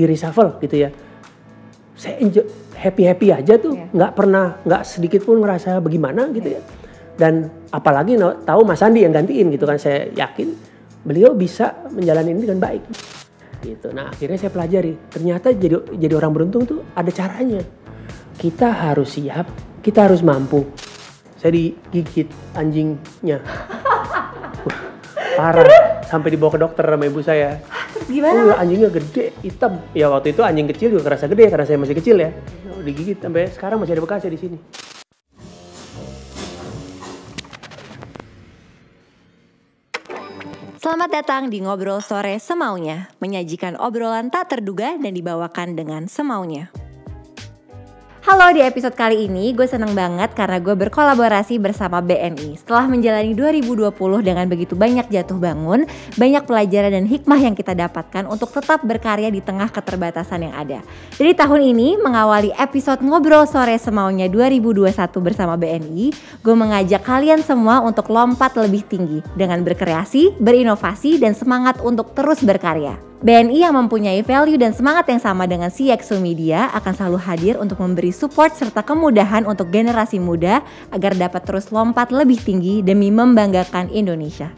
di reshuffle gitu ya saya enjoy, happy happy aja tuh yeah. nggak pernah nggak sedikit pun ngerasa bagaimana gitu yeah. ya dan apalagi tahu Mas Andi yang gantiin gitu kan saya yakin beliau bisa menjalani ini dengan baik gitu nah akhirnya saya pelajari ternyata jadi jadi orang beruntung tuh ada caranya kita harus siap kita harus mampu saya digigit anjingnya parah sampai dibawa ke dokter sama ibu saya gimana? Uh, anjingnya gede, hitam. Ya waktu itu anjing kecil juga kerasa gede karena saya masih kecil ya. Iya. Oh, digigit sampai sekarang masih ada bekasnya di sini. Selamat datang di Ngobrol Sore Semaunya, menyajikan obrolan tak terduga dan dibawakan dengan semaunya. Halo, di episode kali ini gue seneng banget karena gue berkolaborasi bersama BNI. Setelah menjalani 2020 dengan begitu banyak jatuh bangun, banyak pelajaran dan hikmah yang kita dapatkan untuk tetap berkarya di tengah keterbatasan yang ada. Jadi tahun ini, mengawali episode Ngobrol Sore Semaunya 2021 bersama BNI, gue mengajak kalian semua untuk lompat lebih tinggi dengan berkreasi, berinovasi, dan semangat untuk terus berkarya. BNI yang mempunyai value dan semangat yang sama dengan CXO Media akan selalu hadir untuk memberi support serta kemudahan untuk generasi muda agar dapat terus lompat lebih tinggi demi membanggakan Indonesia.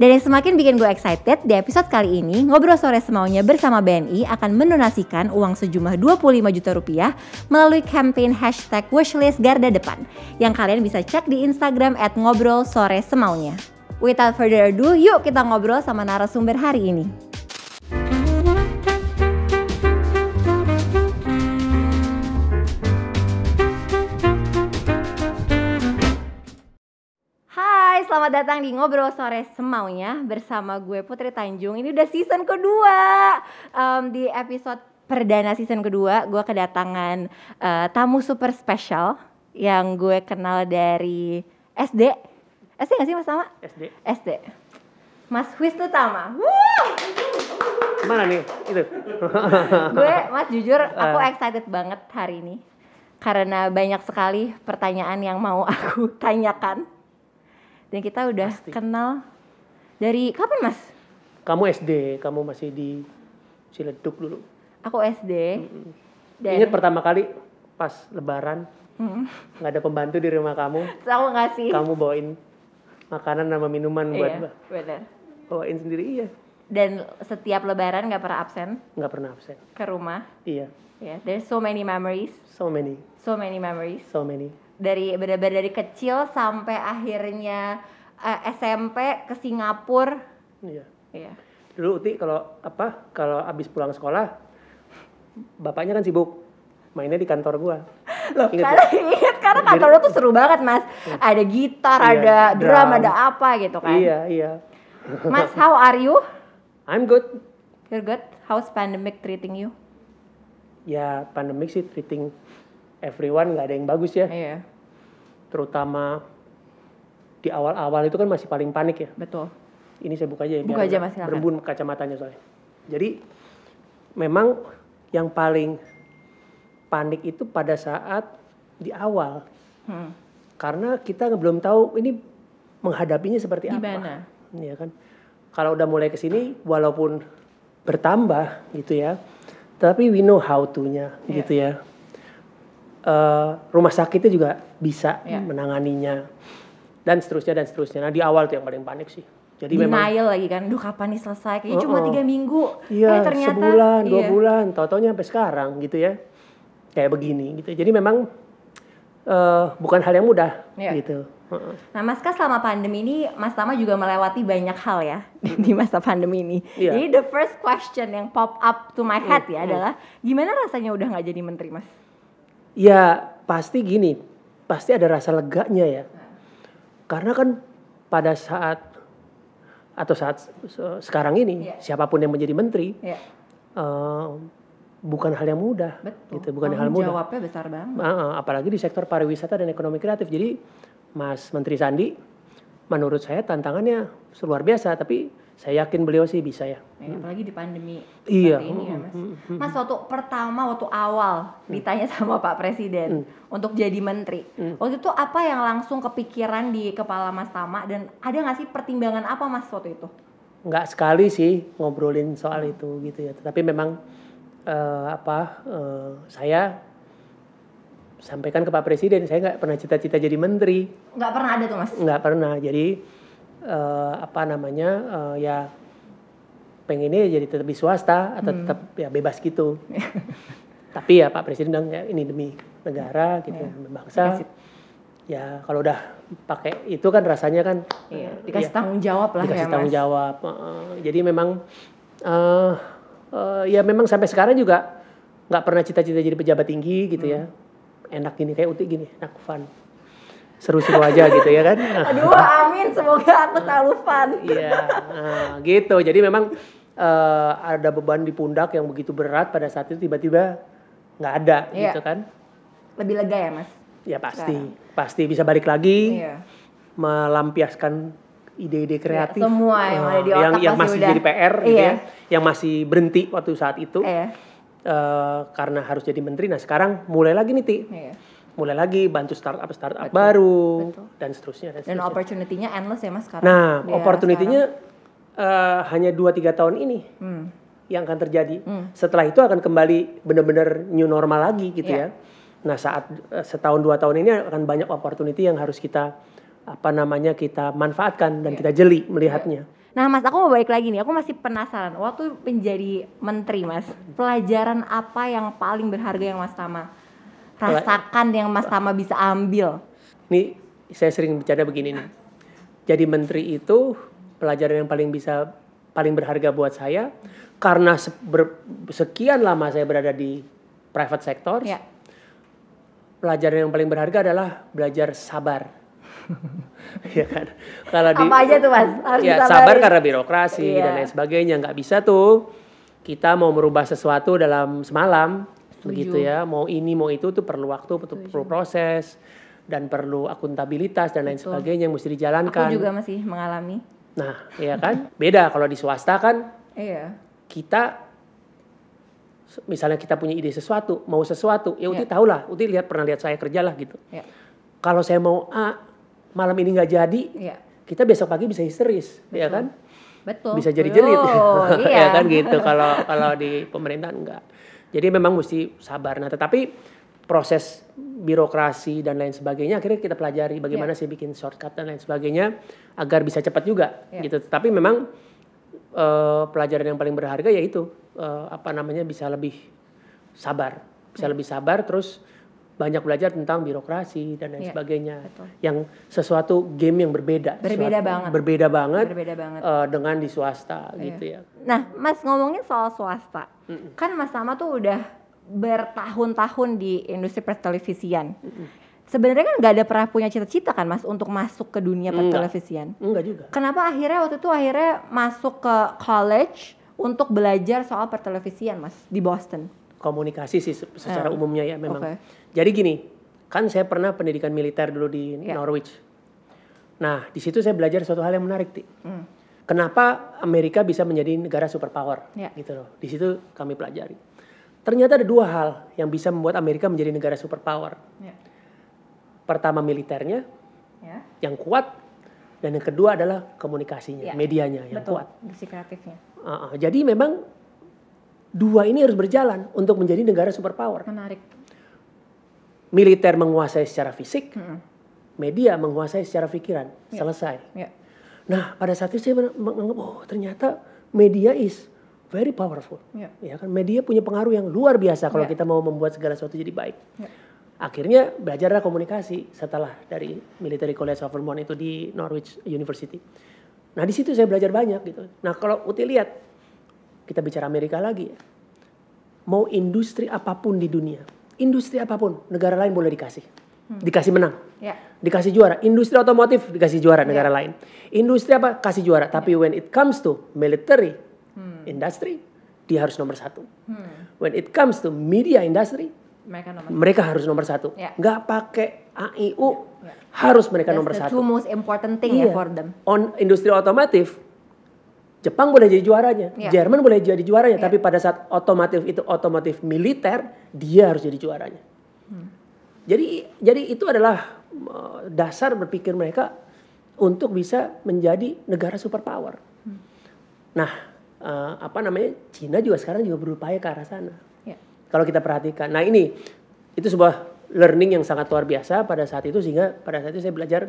Dan yang semakin bikin gue excited, di episode kali ini Ngobrol Sore Semaunya bersama BNI akan mendonasikan uang sejumlah 25 juta rupiah melalui campaign hashtag wishlist garda depan yang kalian bisa cek di Instagram at ngobrol sore semaunya. Without further ado, yuk kita ngobrol sama narasumber hari ini. selamat datang di Ngobrol Sore Semaunya bersama gue Putri Tanjung. Ini udah season kedua. Um, di episode perdana season kedua, gue kedatangan uh, tamu super special yang gue kenal dari SD. SD gak sih Mas Tama? SD. SD. Mas Wisnu Tama. Mana nih? Itu. gue, Mas jujur, eh. aku excited banget hari ini. Karena banyak sekali pertanyaan yang mau aku tanyakan dan kita udah Pasti. kenal dari kapan mas? Kamu SD, kamu masih di Ciledug dulu. Aku SD. Mm-hmm. Dan... Ingat pertama kali pas Lebaran nggak mm-hmm. ada pembantu di rumah kamu. Aku ngasih. Kamu bawain makanan sama minuman buat iya, bener. bawain sendiri iya. Dan setiap Lebaran nggak pernah absen? Nggak pernah absen. Ke rumah? Iya. Yeah, there's so many memories. So many. So many memories. So many dari benar-benar dari kecil sampai akhirnya uh, eh, SMP ke Singapura. Iya. Iya. Dulu Uti kalau apa kalau abis pulang sekolah bapaknya kan sibuk mainnya di kantor gua. Loh, inget karena inget karena kantor lu tuh seru banget, Mas. Iya. Ada gitar, iya, ada drum, drum, ada apa gitu kan. Iya, iya. Mas, how are you? I'm good. You're good. How's pandemic treating you? Ya, pandemic sih treating everyone nggak ada yang bagus ya. Iya. Terutama di awal-awal itu kan masih paling panik ya. Betul. Ini saya buka aja ya. Buka aja mas. Berembun kacamatanya soalnya. Jadi memang yang paling panik itu pada saat di awal. Hmm. Karena kita belum tahu ini menghadapinya seperti Dimana? apa. Iya kan. Kalau udah mulai ke sini walaupun bertambah gitu ya. Tapi we know how to-nya yeah. gitu ya uh, rumah sakitnya juga bisa yeah. menanganinya dan seterusnya dan seterusnya. Nah di awal tuh yang paling panik sih. Jadi Denial memang, lagi kan, duh kapan nih selesai? Kayaknya uh -uh. cuma tiga minggu. Iya, eh, ternyata, sebulan, dua iya. bulan, totalnya sampai sekarang gitu ya. Kayak begini gitu. Jadi memang uh, bukan hal yang mudah yeah. gitu. Nah, Mas Kas selama pandemi ini Mas Tama juga melewati banyak hal ya di masa pandemi ini. Yeah. Jadi the first question yang pop up to my head mm. ya adalah iya. gimana rasanya udah nggak jadi menteri, Mas? ya pasti gini, pasti ada rasa leganya ya. Karena kan pada saat atau saat sekarang ini yeah. siapapun yang menjadi menteri yeah. Ya. uh, bukan hal yang mudah, Betul. gitu, bukan hal mudah. Jawabnya besar banget. Uh, apalagi di sektor pariwisata dan ekonomi kreatif. Jadi Mas Menteri Sandi, menurut saya tantangannya luar biasa, tapi saya yakin beliau sih bisa ya. Iya, hmm. apalagi di pandemi iya. ini ya Mas. Hmm, hmm, hmm, mas waktu pertama waktu awal hmm. ditanya sama Pak Presiden hmm. untuk jadi menteri. Hmm. Waktu itu apa yang langsung kepikiran di kepala Mas Tama dan ada nggak sih pertimbangan apa Mas waktu itu? Nggak sekali sih ngobrolin soal itu gitu ya. Tapi memang uh, apa uh, saya sampaikan ke Pak Presiden saya nggak pernah cita-cita jadi menteri nggak pernah ada tuh mas nggak pernah jadi uh, apa namanya uh, ya ini jadi tetap di swasta atau hmm. tetap ya bebas gitu. Tapi ya Pak Presiden bilang ya ini demi negara gitu, ya. demi bangsa. Dikasih. Ya kalau udah pakai itu kan rasanya kan iya. Eh, dikasih ya, tanggung jawab lah dikasih ya. Dikasih tanggung mas. jawab. Uh, jadi memang uh, uh, ya memang sampai sekarang juga nggak pernah cita-cita jadi pejabat tinggi gitu ya. hmm. ya. Enak gini kayak Uti gini, enak fun seru-seru aja gitu ya kan. Aduh, amin semoga aku selalu fun. Iya, nah, gitu. Jadi memang uh, ada beban di pundak yang begitu berat pada saat itu tiba-tiba nggak -tiba ada yeah. gitu kan. Lebih lega ya mas? Ya pasti, Sekarang. pasti bisa balik lagi, iya. melampiaskan ide-ide iya, kreatif. Ya, semua yang uh, ada di eh, otak yang, yang masih, udah. jadi PR gitu iya. ya, yang masih berhenti waktu saat itu. Iya. Uh, karena harus jadi menteri. Nah, sekarang mulai lagi nih, Ti. Iya mulai lagi bantu startup startup betul, baru betul. dan seterusnya dan, seterusnya. dan opportunity-nya endless ya mas sekarang nah ya, opportunity-nya uh, hanya dua tiga tahun ini hmm. yang akan terjadi hmm. setelah itu akan kembali benar-benar new normal lagi gitu yeah. ya nah saat eh, setahun dua tahun ini akan banyak opportunity yang harus kita apa namanya kita manfaatkan dan yeah. kita jeli melihatnya yeah. Nah, Mas, aku mau balik lagi nih. Aku masih penasaran. Waktu menjadi menteri, Mas, pelajaran apa yang paling berharga yang Mas Tama rasakan yang Mas Tama bisa ambil? ini saya sering bicara begini nih. Jadi menteri itu pelajaran yang paling bisa paling berharga buat saya karena se ber, sekian lama saya berada di private sector. Ya. Pelajaran yang paling berharga adalah belajar sabar. ya kan. Kalau di Apa aja tuh Mas? Harus ya, sabar karena birokrasi ya. dan iya. lain sebagainya nggak bisa tuh kita mau merubah sesuatu dalam semalam Setuju. begitu ya mau ini mau itu tuh perlu waktu Setuju. perlu proses dan perlu akuntabilitas dan lain Betul. sebagainya yang mesti dijalankan. Aku juga masih mengalami. Nah, ya kan? Beda kalau di swasta kan. Iya. Kita misalnya kita punya ide sesuatu, mau sesuatu, ya Uti yeah. tahulah, Uti lihat pernah lihat saya kerjalah gitu. Iya. Kalau saya mau A malam ini nggak jadi, yeah. kita besok pagi bisa histeris, iya Betul. ya kan? Betul. Bisa jadi jerit. Oh, ya iya. ya kan gitu kalau kalau di pemerintahan enggak. Jadi memang mesti sabar. Nah, tetapi proses birokrasi dan lain sebagainya akhirnya kita pelajari bagaimana yeah. sih bikin shortcut dan lain sebagainya agar bisa cepat juga yeah. gitu. Tapi memang uh, pelajaran yang paling berharga yaitu uh, apa namanya bisa lebih sabar, bisa hmm. lebih sabar terus banyak belajar tentang birokrasi dan lain yeah, sebagainya betul. yang sesuatu game yang berbeda berbeda sesuatu, banget berbeda banget berbeda banget uh, dengan di swasta yeah. gitu ya nah mas ngomongin soal swasta mm -mm. kan mas sama tuh udah bertahun-tahun di industri pertelevisian mm -mm. Sebenarnya kan nggak ada pernah punya cita-cita kan mas untuk masuk ke dunia pertelevisian. Enggak. Enggak juga. Kenapa akhirnya waktu itu akhirnya masuk ke college untuk belajar soal pertelevisian mas di Boston? komunikasi sih secara yeah. umumnya ya memang. Okay. Jadi gini, kan saya pernah pendidikan militer dulu di yeah. Norwich. Nah, di situ saya belajar suatu hal yang menarik, Ti. Mm. Kenapa Amerika bisa menjadi negara superpower? Yeah. Gitu loh. Di situ kami pelajari. Ternyata ada dua hal yang bisa membuat Amerika menjadi negara superpower. Yeah. Pertama militernya yeah. yang kuat dan yang kedua adalah komunikasinya, yeah. medianya yang Betul. kuat. Uh, uh, jadi memang Dua ini harus berjalan untuk menjadi negara superpower. Menarik. Militer menguasai secara fisik, hmm. media menguasai secara pikiran. Yeah. Selesai. Yeah. Nah, pada saat itu saya menganggap oh ternyata media is very powerful. Yeah. Ya kan media punya pengaruh yang luar biasa kalau yeah. kita mau membuat segala sesuatu jadi baik. Yeah. Akhirnya belajarlah komunikasi setelah dari Military College of Vermont itu di Norwich University. Nah, di situ saya belajar banyak gitu. Nah, kalau Uti lihat kita bicara Amerika lagi. Ya. Mau industri apapun di dunia, industri apapun, negara lain boleh dikasih. Hmm. Dikasih menang. Yeah. Dikasih juara. Industri otomotif dikasih juara yeah. negara lain. Industri apa? Kasih juara. Tapi yeah. when it comes to military hmm. industry, dia harus nomor satu. Hmm. When it comes to media industry, mereka nomor mereka harus nomor satu yeah. Gak pakai AIU yeah. Yeah. harus mereka That's nomor the satu two most important thing yeah. Iya. for them on industri otomotif Jepang boleh jadi juaranya, yeah. Jerman boleh jadi juaranya, yeah. tapi pada saat otomotif itu otomotif militer, dia harus jadi juaranya. Hmm. Jadi jadi itu adalah eh, dasar berpikir mereka untuk bisa menjadi negara superpower. Hmm. Nah, eh, apa namanya? Cina juga sekarang juga berupaya ke arah sana. Yeah. Kalau kita perhatikan. Nah, ini itu sebuah learning yang sangat luar biasa pada saat itu sehingga pada saat itu saya belajar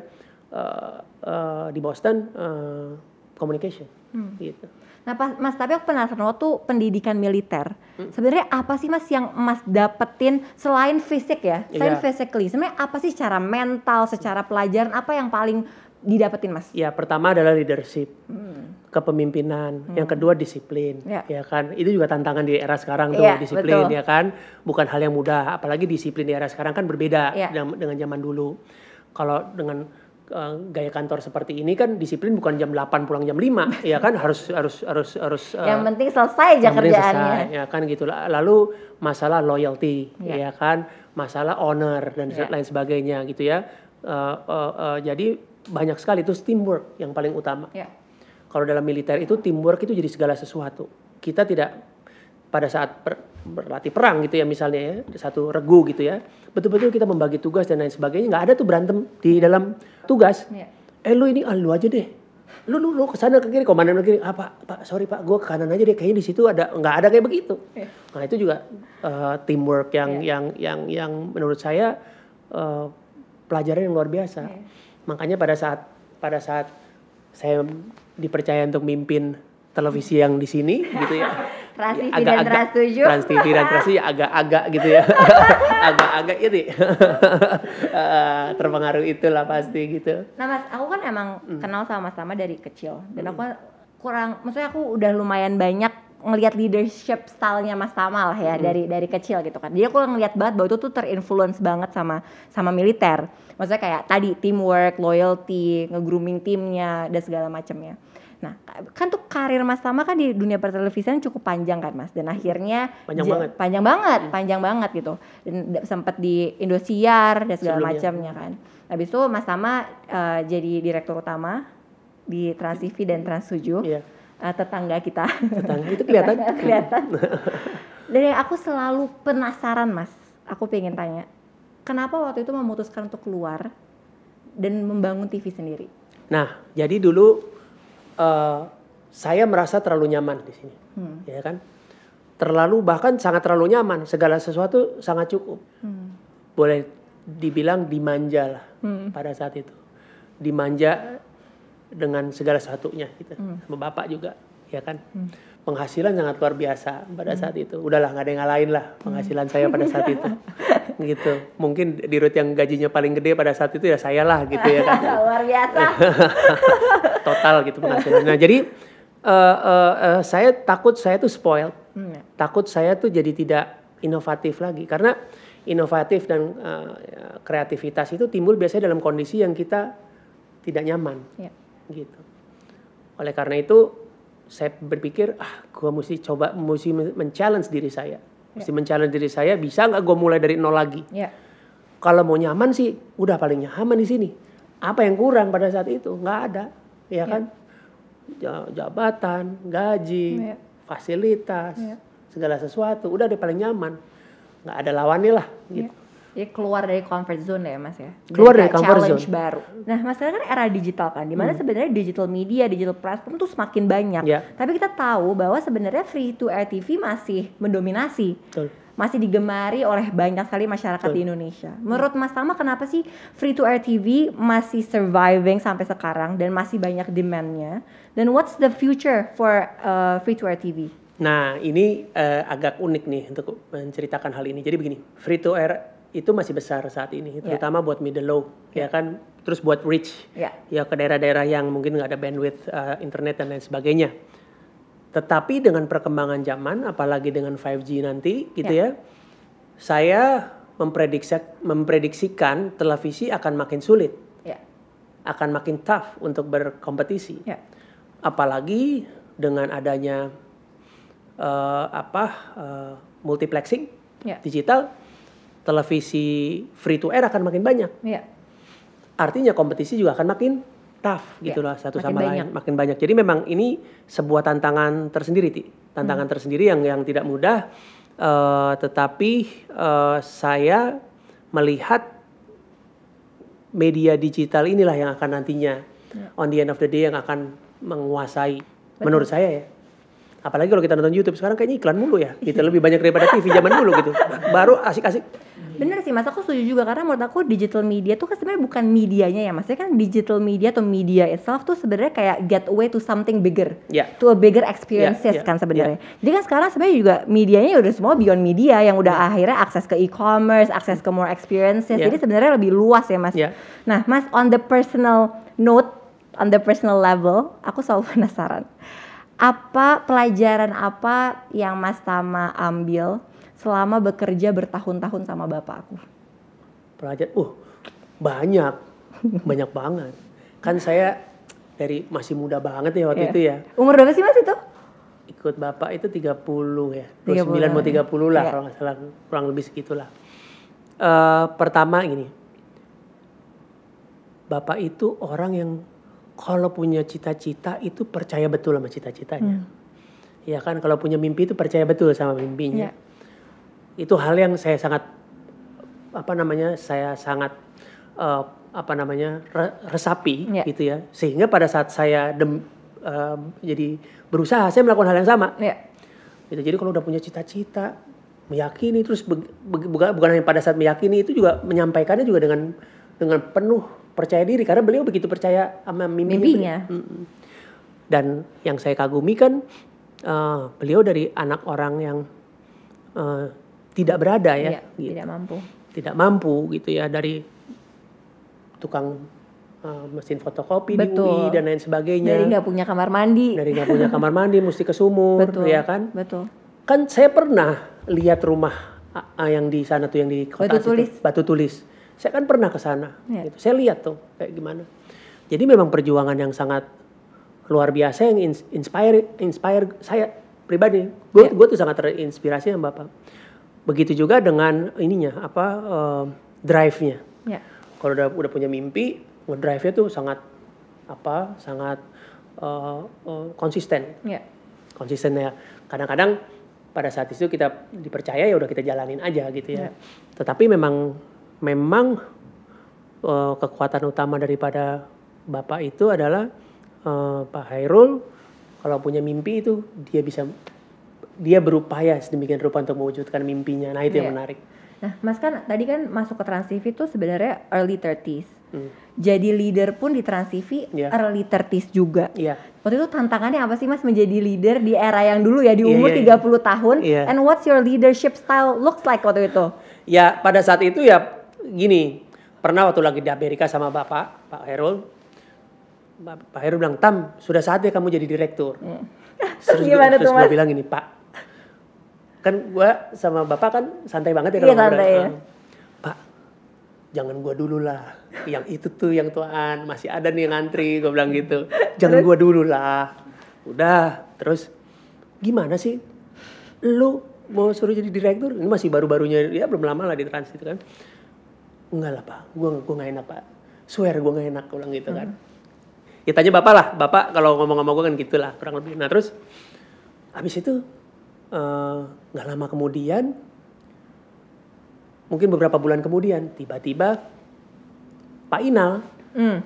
uh, uh, di Boston uh, communication. Hmm. Gitu. Nah, Mas, tapi aku penasaran waktu tuh pendidikan militer. Hmm. Sebenarnya apa sih Mas yang Mas dapetin selain fisik ya? Selain yeah. physically, sebenarnya apa sih cara mental, secara pelajaran apa yang paling didapetin Mas? Ya, pertama adalah leadership. Hmm. kepemimpinan, hmm. yang kedua disiplin, yeah. ya kan. Itu juga tantangan di era sekarang tuh yeah, iya, disiplin betul. ya kan. Bukan hal yang mudah, apalagi disiplin di era sekarang kan berbeda yeah. dengan zaman dulu. Kalau dengan Eh, gaya kantor seperti ini kan disiplin bukan jam 8 pulang jam 5 ya kan harus harus harus harus eh, yang penting selesai aja kerjaannya ya kan gitu lalu masalah loyalty yeah. ya kan masalah owner dan yeah. lain sebagainya gitu ya uh, uh, uh, jadi banyak sekali itu teamwork yang paling utama yeah. kalau dalam militer itu teamwork itu jadi segala sesuatu kita tidak pada saat per, berlatih perang gitu ya misalnya ya satu regu gitu ya betul-betul kita membagi tugas dan lain sebagainya nggak ada tuh berantem di dalam tugas yeah. eh lu ini ah, lu aja deh lu lu lu ke sana ke kiri komandan ke kiri ah pak sorry pak gue ke kanan aja deh kayaknya di situ ada nggak ada kayak begitu yeah. nah itu juga uh, teamwork yang yeah. yang yang yang menurut saya uh, pelajaran yang luar biasa yeah. makanya pada saat pada saat saya dipercaya untuk mimpin televisi yang di sini gitu ya Rasi ya, agak, dan agak, Trans 7. Trans TV dan Trans 7 ya agak-agak gitu ya. agak-agak iri. uh, terpengaruh itulah pasti gitu. Nah Mas, aku kan emang hmm. kenal sama Mas Tama dari kecil. Dan hmm. aku kurang, maksudnya aku udah lumayan banyak ngelihat leadership stylenya Mas Tama lah ya hmm. dari dari kecil gitu kan. Jadi aku ngelihat banget bahwa itu tuh terinfluence banget sama sama militer. Maksudnya kayak tadi teamwork, loyalty, ngegrooming timnya dan segala macamnya. Nah, kan tuh karir Mas Tama kan di dunia pertelevisian cukup panjang kan, Mas. Dan akhirnya panjang banget. Panjang banget, hmm. panjang banget gitu. Dan sempat di Indosiar dan segala macamnya ya kan. Habis itu Mas Tama uh, jadi direktur utama di Trans TV dan Trans 7. Yeah. Uh, tetangga kita. Tetangga itu kelihatan. kelihatan. dan yang aku selalu penasaran, Mas. Aku pengen tanya, kenapa waktu itu memutuskan untuk keluar dan membangun TV sendiri? Nah, jadi dulu uh, saya merasa terlalu nyaman di sini, hmm. ya kan? Terlalu bahkan sangat terlalu nyaman, segala sesuatu sangat cukup, hmm. boleh dibilang dimanja lah hmm. pada saat itu, dimanja dengan segala satunya, gitu. Hmm. Sama bapak juga, ya kan? Hmm penghasilan sangat luar biasa pada hmm. saat itu. Udahlah nggak ada yang lain lah hmm. penghasilan saya pada saat itu. gitu. Mungkin di rut yang gajinya paling gede pada saat itu ya saya lah gitu ya kan. luar biasa. Total gitu penghasilan. Nah, jadi uh, uh, uh, saya takut saya tuh spoiled. Hmm. Ya. Takut saya tuh jadi tidak inovatif lagi karena inovatif dan uh, kreativitas itu timbul biasanya dalam kondisi yang kita tidak nyaman. Yeah. Gitu. Oleh karena itu saya berpikir ah gue mesti coba mesti men-challenge diri saya ya. mesti yeah. men-challenge diri saya bisa nggak gue mulai dari nol lagi yeah. kalau mau nyaman sih udah paling nyaman di sini apa yang kurang pada saat itu nggak ada ya, ya. kan jabatan gaji yeah. fasilitas yeah. segala sesuatu udah deh paling nyaman nggak ada lawannya lah ya. gitu yeah. Jadi keluar dari comfort zone ya mas ya. Keluar dari comfort zone. baru. Nah masalahnya kan era digital kan, dimana hmm. sebenarnya digital media, digital platform tuh semakin banyak. Yeah. Tapi kita tahu bahwa sebenarnya free to air TV masih mendominasi. Betul. Masih digemari oleh banyak sekali masyarakat Betul. di Indonesia. Menurut Mas Tama kenapa sih free to air TV masih surviving sampai sekarang dan masih banyak demandnya? Dan what's the future for uh, free to air TV? Nah ini uh, agak unik nih untuk menceritakan hal ini. Jadi begini, free to air itu masih besar saat ini, ya. terutama buat middle low, yeah. ya kan. Terus buat rich, yeah. ya ke daerah-daerah yang mungkin nggak ada bandwidth uh, internet dan lain sebagainya. Tetapi dengan perkembangan zaman, apalagi dengan 5G nanti, gitu yeah. ya, saya memprediksi, memprediksikan televisi akan makin sulit, yeah. akan makin tough untuk berkompetisi. Yeah. Apalagi dengan adanya uh, apa uh, multiplexing yeah. digital televisi free to air akan makin banyak. Ya. Artinya kompetisi juga akan makin tough iya, gitu lah satu makin sama banyak. lain makin banyak. Jadi memang ini sebuah tantangan tersendiri, Ti. tantangan hmm. tersendiri yang yang tidak mudah. Uh, tetapi uh, saya melihat media digital inilah yang akan nantinya ya. on the end of the day yang akan menguasai Betul. menurut saya ya apalagi kalau kita nonton YouTube sekarang kayaknya iklan mulu ya gitu iya. lebih banyak daripada TV zaman dulu gitu baru asik-asik Bener sih, mas aku setuju juga karena menurut aku digital media tuh kan sebenarnya bukan medianya ya, maksudnya kan digital media atau media itself tuh sebenarnya kayak get away to something bigger, yeah. to a bigger experiences yeah, yeah, kan sebenarnya. Yeah. Jadi kan sekarang sebenarnya juga medianya udah semua beyond media yang udah yeah. akhirnya akses ke e-commerce, akses ke more experiences. Yeah. Jadi sebenarnya lebih luas ya mas. Yeah. Nah mas on the personal note, on the personal level, aku selalu penasaran apa pelajaran apa yang Mas Tama ambil selama bekerja bertahun-tahun sama bapak aku? Pelajar, uh banyak, banyak banget. Kan saya dari masih muda banget ya waktu yeah. itu ya. Umur berapa sih mas itu? Ikut bapak itu 30 ya, 29 sembilan mau 30 ya. puluh lah yeah. kalau nggak salah, kurang lebih segitulah. Uh, pertama gini, bapak itu orang yang kalau punya cita-cita itu percaya betul sama cita-citanya. Hmm. Ya kan kalau punya mimpi itu percaya betul sama mimpinya. Yeah itu hal yang saya sangat apa namanya saya sangat uh, apa namanya resapi yeah. gitu ya sehingga pada saat saya dem, uh, jadi berusaha saya melakukan hal yang sama yeah. gitu jadi kalau udah punya cita-cita meyakini terus be, be, bukan bukan hanya pada saat meyakini itu juga menyampaikannya juga dengan dengan penuh percaya diri karena beliau begitu percaya sama mimpi mimpinya dan yang saya kagumi kan uh, beliau dari anak orang yang uh, tidak berada ya, ya gitu. tidak mampu tidak mampu gitu ya dari tukang uh, mesin fotokopi Betul. di UI dan lain sebagainya dari nggak punya kamar mandi dari nggak punya kamar mandi mesti ke sumur Betul. ya kan Betul. kan saya pernah lihat rumah uh, yang di sana tuh yang di kota batu situ, tulis batu tulis saya kan pernah ke sana ya. gitu. saya lihat tuh kayak gimana jadi memang perjuangan yang sangat luar biasa yang inspire inspire saya pribadi gue ya. gue tuh sangat terinspirasi sama bapak Begitu juga dengan ininya apa uh, drive-nya. Yeah. Kalau udah udah punya mimpi, drive nya tuh sangat apa? Sangat uh, uh, konsisten. Yeah. Konsisten ya. Kadang-kadang pada saat itu kita dipercaya ya udah kita jalanin aja gitu ya. Yeah. Tetapi memang memang uh, kekuatan utama daripada Bapak itu adalah uh, Pak Hairul kalau punya mimpi itu dia bisa dia berupaya sedemikian rupa untuk mewujudkan mimpinya. Nah, itu yeah. yang iya. menarik. Nah, Mas kan tadi kan masuk ke Trans TV itu sebenarnya early 30s. Hmm. Jadi leader pun di Trans TV yeah. early 30s juga. Yeah. Waktu itu tantangannya apa sih Mas menjadi leader di era yang dulu ya di iya, umur yeah, yeah, 30 yeah. tahun yeah. and what's your leadership style looks like waktu itu? Ya, pada saat itu ya gini. Pernah waktu lagi di Amerika sama Bapak, Pak Herul. Pak Herul bilang, "Tam, sudah saatnya kamu jadi direktur." Hmm. Terus Gimana terus gue bilang ini, "Pak, kan gua sama bapak kan santai banget ya iya, kalau iya, ngobrol. Santai, ya. Pak, jangan gue dulu lah. Yang itu tuh yang tuaan masih ada nih yang ngantri, gua bilang gitu. Jangan gue dulu lah. Udah, terus gimana sih? Lu mau suruh jadi direktur? Ini masih baru-barunya ya belum lama lah di Trans itu kan. Enggak lah, Pak. gue gua nggak enak, Pak. Swear gue nggak enak, ulang gitu gitu hmm. kan. Ya tanya bapak lah, bapak kalau ngomong-ngomong gue kan gitulah kurang lebih. Nah terus habis itu Eh, nggak uh, lama kemudian mungkin beberapa bulan kemudian tiba-tiba Pak Inal mm.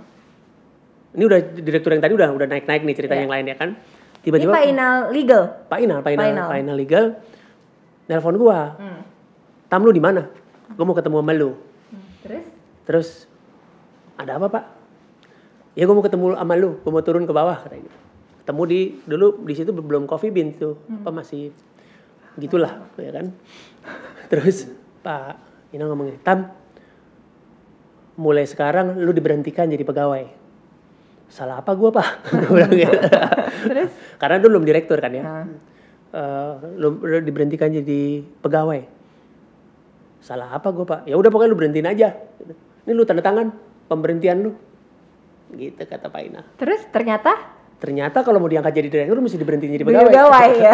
ini udah direktur yang tadi udah udah naik-naik nih cerita yeah. yang lain ya kan tiba-tiba Pak Inal legal Pak Inal Pak Inal Pak Inal, Pak Inal legal nelpon gua mm. Tam lu di mana gua mau ketemu sama lu hmm. terus terus ada apa Pak ya gua mau ketemu sama lu gua mau turun ke bawah katanya gitu. ketemu di dulu di situ belum coffee bean tuh mm. apa masih gitulah ya kan terus Pak Ina ngomong Tam mulai sekarang lu diberhentikan jadi pegawai salah apa gue pak gitu. terus karena dulu belum direktur kan ya eh, lu, lu diberhentikan jadi pegawai salah apa gue pak ya udah pokoknya lu berhentiin aja ini lu tanda tangan pemberhentian lu gitu kata Pak Ina terus ternyata ternyata kalau mau diangkat jadi direktur mesti diberhenti jadi pegawai. Pegawai ya.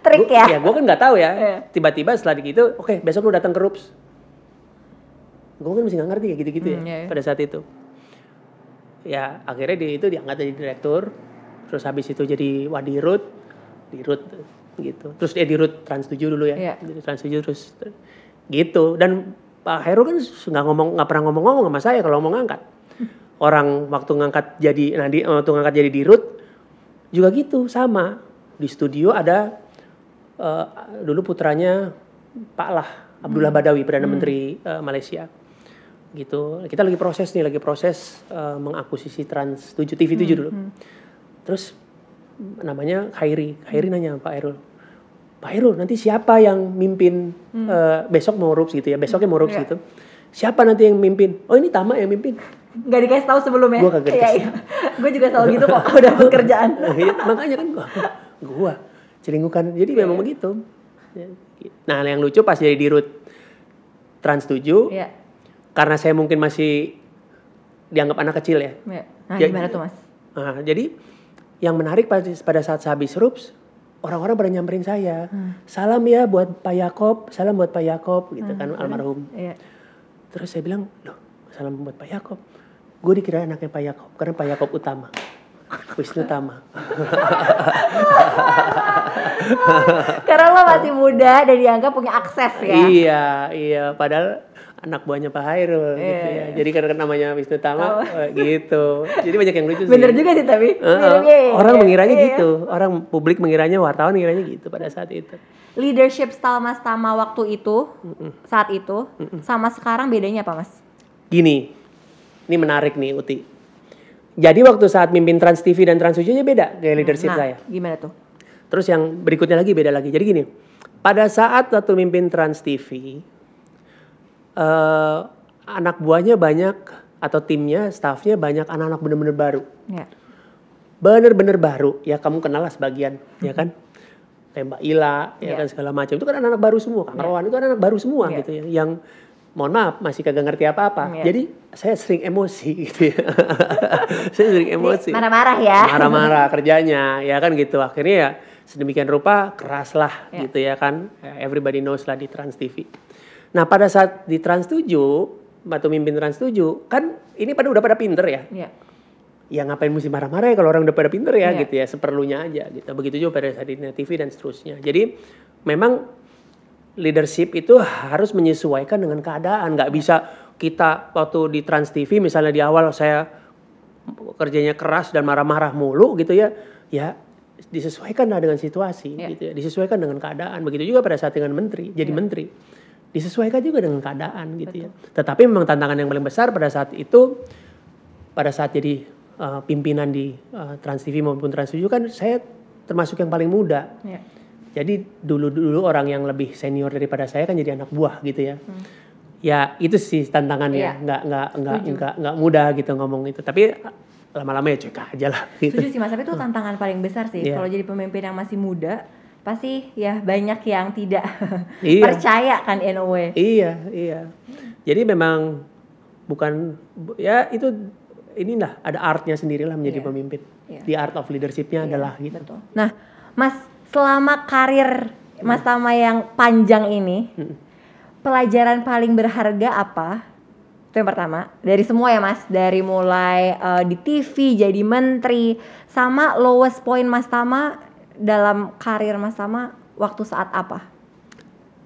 Trik ya. Ya gue kan nggak tahu ya. Iya. Tiba-tiba setelah itu, oke okay, besok lu datang ke Rups. Gue kan mesti nggak ngerti ya gitu-gitu hmm, ya ya pada saat itu. Ya akhirnya dia itu diangkat jadi direktur, terus habis itu jadi wadirut, dirut gitu. Terus dia eh, dirut Trans 7 dulu ya, yeah. Trans 7 terus gitu. Dan Pak Heru kan nggak ngomong nggak pernah ngomong-ngomong sama saya kalau mau ngangkat orang waktu ngangkat jadi nanti di, waktu ngangkat jadi dirut juga gitu sama di studio ada uh, dulu putranya Pak Lah Abdullah hmm. Badawi perdana hmm. menteri uh, Malaysia gitu kita lagi proses nih lagi proses uh, eh, mengakuisisi Trans 7 TV 7 hmm. dulu hmm. terus namanya Khairi Khairi nanya Pak Erul Pak Erul nanti siapa yang mimpin hmm. uh, besok mau rups gitu ya besoknya mau rups yeah. gitu siapa nanti yang mimpin? Oh ini Tama yang mimpin. Gak dikasih tahu sebelumnya. Gue kaget. Iya, iya. gue juga selalu gitu kok kalau dapat kerjaan. oh, iya. Makanya kan gua, gua celingukan. Jadi yeah. memang iya. begitu. Ya, gitu. Nah yang lucu pas jadi di root trans 7, yeah. Iya. karena saya mungkin masih dianggap anak kecil ya. Yeah. Nah jadi, gimana tuh mas? Nah, jadi yang menarik pada saat saya habis rups, orang-orang pada nyamperin saya. Hmm. Salam ya buat Pak Yakob, salam buat Pak Yakob gitu hmm. kan iya. almarhum. Yeah Terus saya bilang, loh salam buat Pak Yakob. Gue dikira anaknya Pak Yakob, karena Pak Yakob utama. Wisnu Tama. Karena lo masih muda dan dianggap punya akses ya. Iya, iya. Padahal anak buahnya Pak Hairul yeah, gitu ya. Iya, iya. Jadi karena namanya Wisnu Tama oh. Eh, gitu. Jadi banyak yang lucu sih. Bener juga sih tapi. Uh -uh. Orang yeah, mengiranya yeah. gitu. Orang publik mengiranya, wartawan mengiranya gitu pada saat itu. Leadership style Mas Tama waktu itu, saat itu, sama sekarang bedanya apa Mas? Gini, ini menarik nih Uti. Jadi waktu saat mimpin Trans TV dan Trans beda gaya leadership nah, saya. Gimana tuh? Terus yang berikutnya lagi beda lagi. Jadi gini, pada saat waktu mimpin Trans TV, uh, eh, anak buahnya banyak atau timnya, staffnya banyak anak-anak bener-bener baru. bener ya. Bener-bener baru, ya kamu kenal lah sebagian, ya hmm. ya kan? Tembak Ila, ya ya kan segala macam. Itu kan anak-anak baru semua, Kang ya. Rowan itu anak anak baru semua ya. gitu ya. Yang mohon maaf masih kagak ngerti apa-apa. ya. Jadi saya sering emosi gitu ya. saya sering emosi. Marah-marah ya. Marah-marah kerjanya ya kan gitu. Akhirnya ya sedemikian rupa keras lah ya. gitu ya kan. Everybody knows lah di Trans TV. Nah, pada saat di Trans 7 atau mimpin Trans 7 kan ini pada udah pada pinter ya. ya. Ya ngapain mesti marah-marah ya kalau orang udah pada pinter ya yeah. gitu ya seperlunya aja gitu. Begitu juga pada saat di TV dan seterusnya. Jadi memang leadership itu harus menyesuaikan dengan keadaan. Nggak bisa kita waktu di Trans TV misalnya di awal saya kerjanya keras dan marah-marah mulu gitu ya. Ya disesuaikan dengan situasi yeah. gitu ya. Disesuaikan dengan keadaan. Begitu juga pada saat dengan menteri, jadi yeah. menteri. Disesuaikan juga dengan keadaan gitu ya. Betul. ya. Tetapi memang tantangan yang paling besar pada saat itu pada saat jadi uh, pimpinan di uh, Trans TV maupun Trans 7 kan saya termasuk yang paling muda. Yeah jadi dulu-dulu orang yang lebih senior daripada saya kan jadi anak buah gitu ya. Hmm. Ya itu sih tantangannya, yeah. nggak nggak nggak nggak nggak mudah gitu ngomong itu. Tapi lama-lama ya cuek aja lah. Gitu. Setuju sih mas, tapi itu hmm. tantangan paling besar sih. Yeah. Kalau jadi pemimpin yang masih muda, pasti ya banyak yang tidak iya. percaya kan in a way. Iya iya. Jadi memang bukan ya itu ini lah ada artnya sendirilah menjadi yeah. pemimpin. Yeah. The art of leadershipnya yeah, adalah gitu. Betul. Nah mas selama karir Mas Tama yang panjang ini, hmm. pelajaran paling berharga apa? Itu yang pertama. Dari semua ya Mas, dari mulai uh, di TV jadi menteri sama lowest point Mas Tama dalam karir Mas Tama waktu saat apa?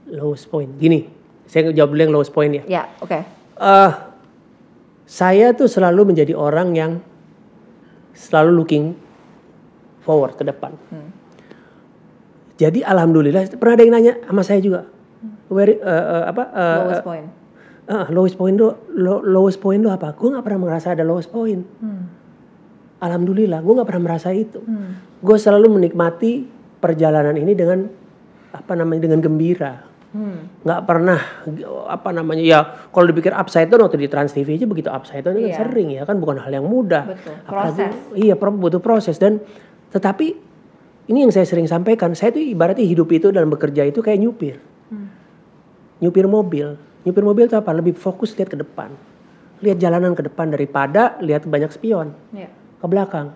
Lowest point. Gini, saya jawab dulu yang lowest point ya. Ya, oke. Okay. Uh, eh, saya tuh selalu menjadi orang yang selalu looking forward ke depan. Hmm jadi alhamdulillah pernah ada yang nanya sama saya juga. Where, uh, uh, apa, uh, lowest point. Uh, lowest point lo, lo lowest point lo apa? Gue nggak pernah merasa ada lowest point. Hmm. Alhamdulillah, gue nggak pernah merasa itu. Hmm. Gue selalu menikmati perjalanan ini dengan apa namanya dengan gembira. Hmm. Nggak hmm. pernah apa namanya ya kalau dipikir upside down waktu di Trans TV aja begitu upside down yeah. sering ya kan bukan hal yang mudah. Betul. Apalagi, proses. Iya, butuh proses dan tetapi ini yang saya sering sampaikan. Saya itu ibaratnya hidup itu dalam bekerja itu kayak nyupir. Hmm. Nyupir mobil. Nyupir mobil itu apa? Lebih fokus lihat ke depan. Lihat jalanan ke depan daripada lihat banyak spion. Yeah. Ke belakang.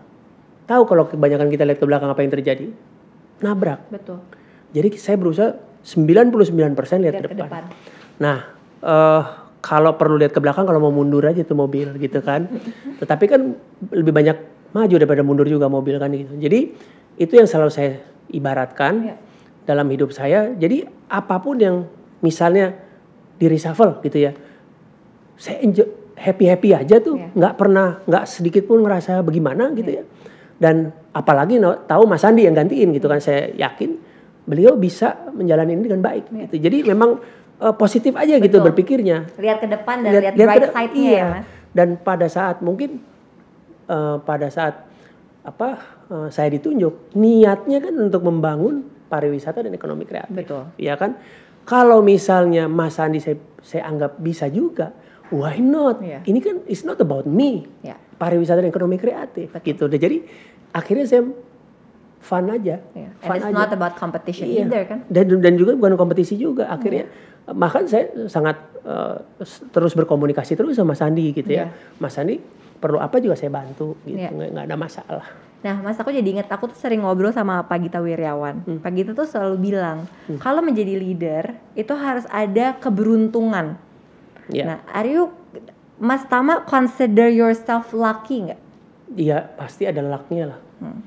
Tahu kalau kebanyakan kita lihat ke belakang apa yang terjadi? Nabrak. Betul. Jadi saya berusaha 99% lihat, lihat ke, depan. ke depan. Nah, uh, kalau perlu lihat ke belakang kalau mau mundur aja itu mobil gitu kan tetapi kan lebih banyak maju daripada mundur juga mobil kan gitu jadi itu yang selalu saya ibaratkan yeah. dalam hidup saya. Jadi apapun yang misalnya di reshuffle gitu ya, saya enjoy, happy happy aja tuh, nggak ya. nggak pernah nggak sedikit pun ngerasa bagaimana gitu ya. ya. Dan apalagi tahu Mas Andi yang gantiin gitu kan, ya. saya yakin beliau bisa menjalani ini dengan baik. Yeah. Gitu. Jadi memang uh, positif aja gitu Betul. gitu berpikirnya. Lihat ke depan dan lihat, lihat bright side-nya ya, iya. ya, Mas. Dan pada saat mungkin uh, pada saat apa uh, saya ditunjuk niatnya kan untuk membangun pariwisata dan ekonomi kreatif. Betul. ya kan? Kalau misalnya Mas Sandi saya, saya anggap bisa juga, why not? Yeah. Ini kan it's not about me. Yeah. Pariwisata dan ekonomi kreatif Betul. gitu. Jadi akhirnya saya fun aja. Yeah. And fun it's aja. not about competition yeah. either kan? Dan dan juga bukan kompetisi juga iya. akhirnya. Yeah. Bahkan saya sangat uh, terus berkomunikasi terus sama Sandi gitu yeah. ya. Iya. Mas Sandi perlu apa juga saya bantu gitu yeah. nggak, nggak ada masalah nah mas aku jadi inget aku tuh sering ngobrol sama Pak Gita Wiryawan hmm. Pak Gita tuh selalu bilang hmm. kalau menjadi leader itu harus ada keberuntungan yeah. nah are you Mas Tama consider yourself lucky nggak? Iya pasti ada lucknya lah hmm.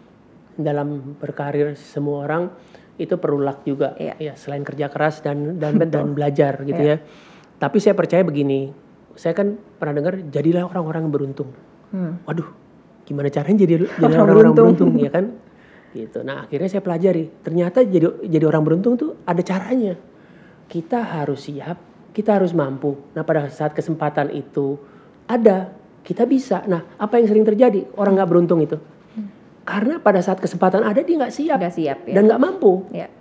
dalam berkarir semua orang itu perlu luck juga yeah. ya iya, selain kerja keras dan dan dan belajar gitu yeah. ya iya. tapi saya percaya begini saya kan pernah dengar jadilah orang-orang yang beruntung. Hmm. Waduh, gimana caranya jadi jadi orang-orang beruntung. beruntung ya kan? Gitu. Nah akhirnya saya pelajari ternyata jadi jadi orang beruntung tuh ada caranya. Kita harus siap, kita harus mampu. Nah pada saat kesempatan itu ada, kita bisa. Nah apa yang sering terjadi orang nggak beruntung itu? Hmm. Karena pada saat kesempatan ada dia nggak siap, gak siap ya. dan nggak mampu. Ya.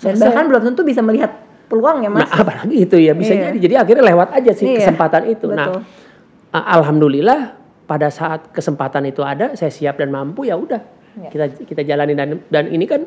Saya bahkan belum tentu bisa melihat peluang ya mas. Nah apalagi itu ya bisa iya. jadi. Jadi akhirnya lewat aja sih iya. kesempatan itu. Nah, betul. Nah alhamdulillah pada saat kesempatan itu ada, saya siap dan mampu ya udah iya. kita kita jalani dan dan ini kan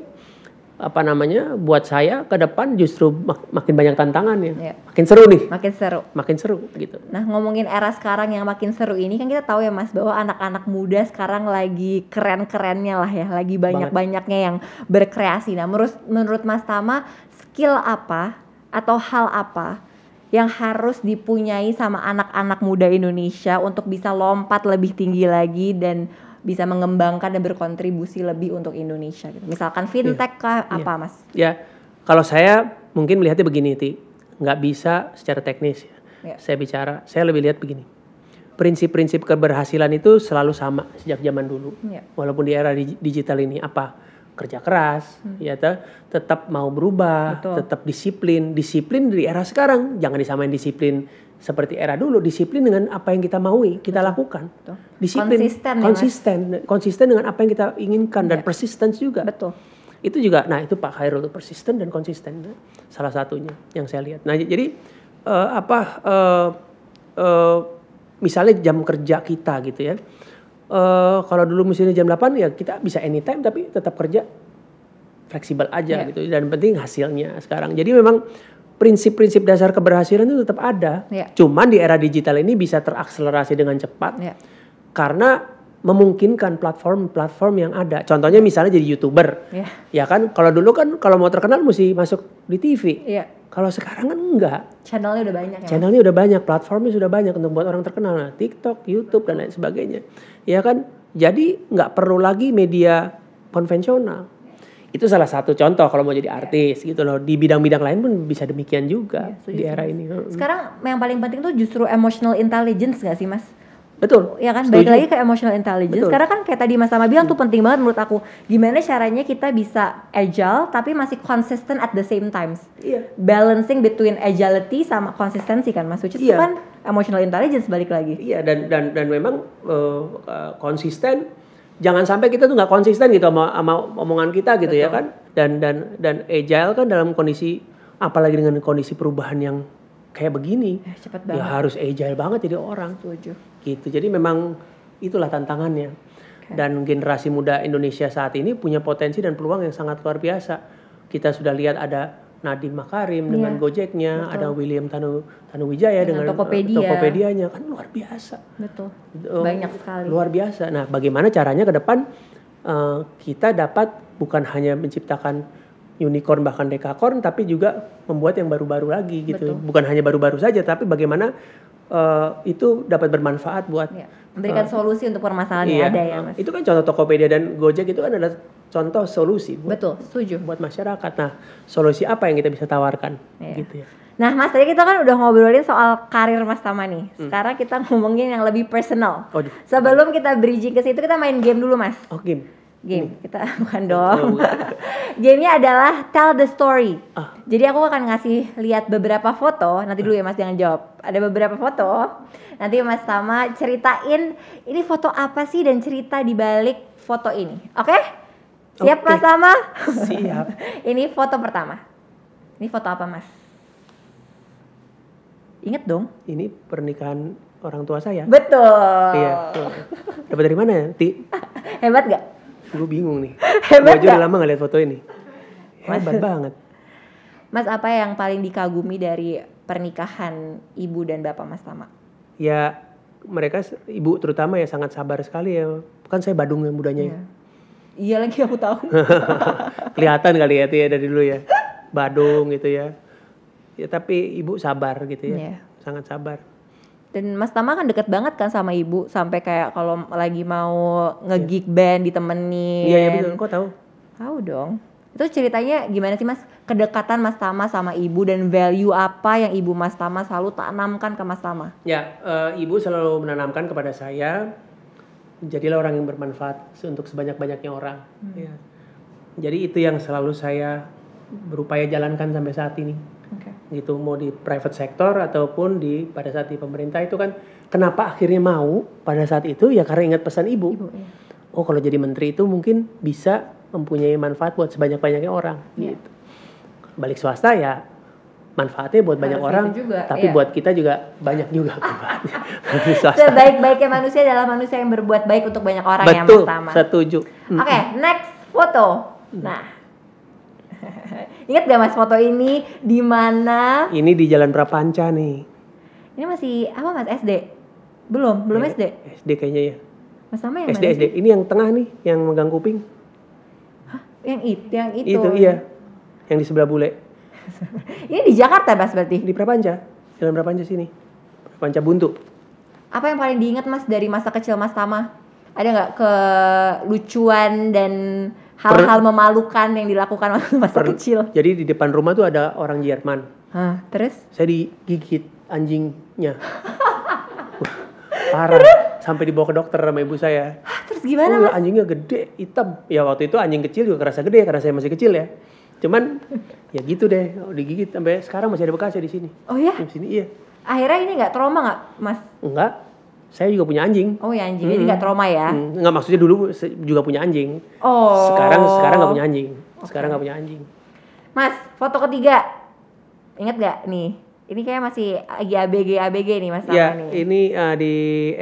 apa namanya buat saya ke depan justru mak makin banyak tantangan ya. Iya. Makin seru nih. Makin seru. Makin seru gitu. Nah, ngomongin era sekarang yang makin seru ini kan kita tahu ya Mas bahwa anak-anak muda sekarang lagi keren-kerennya lah ya, lagi banyak-banyaknya yang berkreasi. Nah, menurut menurut Mas Tama, skill apa atau hal apa yang harus dipunyai sama anak-anak muda Indonesia untuk bisa lompat lebih tinggi lagi dan bisa mengembangkan dan berkontribusi lebih untuk Indonesia gitu. Misalkan iya. fintech yeah. kah iya. apa yeah. Mas? Ya. Yeah. Kalau saya mungkin melihatnya begini, Ti. Nggak bisa secara teknis ya. Yeah. Saya bicara, saya lebih lihat begini. Prinsip-prinsip keberhasilan itu selalu sama sejak zaman dulu. Yeah. Walaupun di era digital ini apa? kerja keras, hmm. ya te tetap mau berubah, Betul. tetap disiplin. Disiplin di era sekarang, jangan disamain disiplin seperti era dulu. Disiplin dengan apa yang kita maui, kita Betul. lakukan. Betul. Disiplin, konsisten, konsisten, ya, mas. konsisten dengan apa yang kita inginkan dan iya. persisten juga. Betul. Itu juga, nah itu Pak Khairul itu persisten dan konsisten, nah, salah satunya yang saya lihat. Nah jadi uh, apa uh, uh, misalnya jam kerja kita gitu ya uh, kalau dulu mesinnya jam 8 ya kita bisa anytime tapi tetap kerja fleksibel aja yeah. gitu dan penting hasilnya sekarang. Jadi memang prinsip-prinsip dasar keberhasilan itu tetap ada. Yeah. Cuman di era digital ini bisa terakselerasi dengan cepat. Yeah. Karena memungkinkan platform-platform yang ada. Contohnya misalnya jadi youtuber, yeah. ya kan? Kalau dulu kan kalau mau terkenal mesti masuk di TV. Yeah. Kalau sekarang kan enggak. Channelnya udah banyak. Ya? Channelnya udah banyak, platformnya sudah banyak untuk buat orang terkenal, nah, TikTok, YouTube dan lain sebagainya. Ya kan? Jadi nggak perlu lagi media konvensional. Itu salah satu contoh kalau mau jadi artis yeah. gitu loh. Di bidang-bidang lain pun bisa demikian juga yeah, iya, di era ini. Hmm. Sekarang yang paling penting tuh justru emotional intelligence gak sih, Mas? Betul. Ya kan, Setuju. baik lagi ke emotional intelligence. Betul. Karena kan kayak tadi Mas Tama bilang hmm. tuh penting banget menurut aku. Gimana caranya kita bisa agile tapi masih consistent at the same times. Iya. Balancing between agility sama konsistensi kan Mas Ucu. Iya. Itu kan emotional intelligence balik lagi. Iya dan dan dan memang uh, konsisten jangan sampai kita tuh nggak konsisten gitu sama, sama omongan kita gitu ya Betul. ya kan. Dan dan dan agile kan dalam kondisi apalagi dengan kondisi perubahan yang kayak begini. Eh, cepat ya banget. Ya harus agile banget jadi orang. Setuju gitu jadi memang itulah tantangannya dan generasi muda Indonesia saat ini punya potensi dan peluang yang sangat luar biasa kita sudah lihat ada Nadiem Makarim yeah. dengan Gojeknya, Betul. ada William Tanu Tanuwijaya dengan, dengan eh, Tokopedia. Tokopedianya kan luar biasa. Betul. Oh, Banyak sekali. Luar biasa. Nah, bagaimana caranya ke depan uh, kita dapat bukan hanya menciptakan unicorn bahkan dekakorn tapi juga membuat yang baru-baru lagi gitu. Betul. Bukan hanya baru-baru saja tapi bagaimana Eh, itu dapat bermanfaat buat ya. memberikan uh, solusi untuk permasalahan iya, yang ada ya mas. Itu kan contoh Tokopedia dan Gojek itu kan adalah contoh solusi. Buat, Betul, setuju. Buat masyarakat. Nah, solusi apa yang kita bisa tawarkan? Ya. Gitu ya. Nah, Mas tadi kita kan udah ngobrolin soal karir Mas Tama nih. Hmm. Sekarang kita ngomongin yang lebih personal. Sebelum kita bridging ke situ, kita main game dulu, Mas. Oh, game game kita bukan dong gamenya adalah tell the story ah. jadi aku akan ngasih lihat beberapa foto nanti dulu ya mas jangan jawab ada beberapa foto nanti mas sama ceritain ini foto apa sih dan cerita di balik foto ini oke okay? siap okay. mas sama siap ini foto pertama ini foto apa mas Ingat dong ini pernikahan orang tua saya betul iya dapat dari mana ya ti hebat gak gue bingung nih hebat gue aja lama gak lihat foto ini hebat banget mas apa yang paling dikagumi dari pernikahan ibu dan bapak mas Tama ya mereka ibu terutama ya sangat sabar sekali ya kan saya Badung yang mudanya ya. Iya. iya lagi aku tahu. Kelihatan kali ya, ya dari dulu ya. Badung gitu ya. Ya tapi ibu sabar gitu ya. Yeah. Sangat sabar dan Mas Tama kan deket banget kan sama ibu sampai kayak kalau lagi mau ngegig iya. band ditemenin. Iya, iya betul. Kok tahu? Tahu dong. Itu ceritanya gimana sih Mas? Kedekatan Mas Tama sama ibu dan value apa yang ibu Mas Tama selalu tanamkan ke Mas Tama? Ya, uh, ibu selalu menanamkan kepada saya jadilah orang yang bermanfaat untuk sebanyak-banyaknya orang. Hmm. Ya. Jadi itu yang selalu saya berupaya jalankan sampai saat ini Okay. Gitu mau di private sector ataupun di pada saat di pemerintah itu kan kenapa akhirnya mau pada saat itu ya karena ingat pesan ibu. ibu iya. Oh kalau jadi menteri itu mungkin bisa mempunyai manfaat buat sebanyak banyaknya orang. Yeah. Gitu. Balik swasta ya manfaatnya buat banyak orang, juga, tapi iya. buat kita juga banyak juga Sebaik-baiknya manusia adalah manusia yang berbuat baik untuk banyak orang ya, Betul, ya, setuju. Oke, okay, next foto. Nah, Ingat gak mas foto ini di mana? Ini di Jalan Prapanca nih. Ini masih apa mas SD? Belum, belum ya, SD. SD kayaknya ya. Mas sama yang SD SD. Sih? Ini yang tengah nih, yang megang kuping. Hah? Yang itu, yang itu. Itu iya. Yang di sebelah bule. ini di Jakarta mas berarti? Di Prapanca, Jalan Prapanca sini. Prapanca Buntu. Apa yang paling diingat mas dari masa kecil mas Tama? Ada nggak kelucuan dan hal-hal memalukan yang dilakukan masa per, kecil. Jadi di depan rumah tuh ada orang Jerman. Hah, terus? Saya digigit anjingnya. Parah. Sampai dibawa ke dokter sama ibu saya. terus gimana, oh, Anjingnya gede, hitam. Ya waktu itu anjing kecil juga kerasa gede karena saya masih kecil ya. Cuman ya gitu deh, digigit sampai sekarang masih ada bekasnya di sini. Oh ya? Di sini iya. Akhirnya ini nggak trauma nggak, Mas? Enggak saya juga punya anjing. Oh ya anjing, mm -hmm. gak trauma ya? Mm, nggak maksudnya dulu juga punya anjing. Oh. Sekarang sekarang nggak punya anjing. Sekarang nggak punya anjing. Mas, foto ketiga, ingat gak nih? Ini kayak masih lagi ABG ABG nih mas. Iya. ini uh, di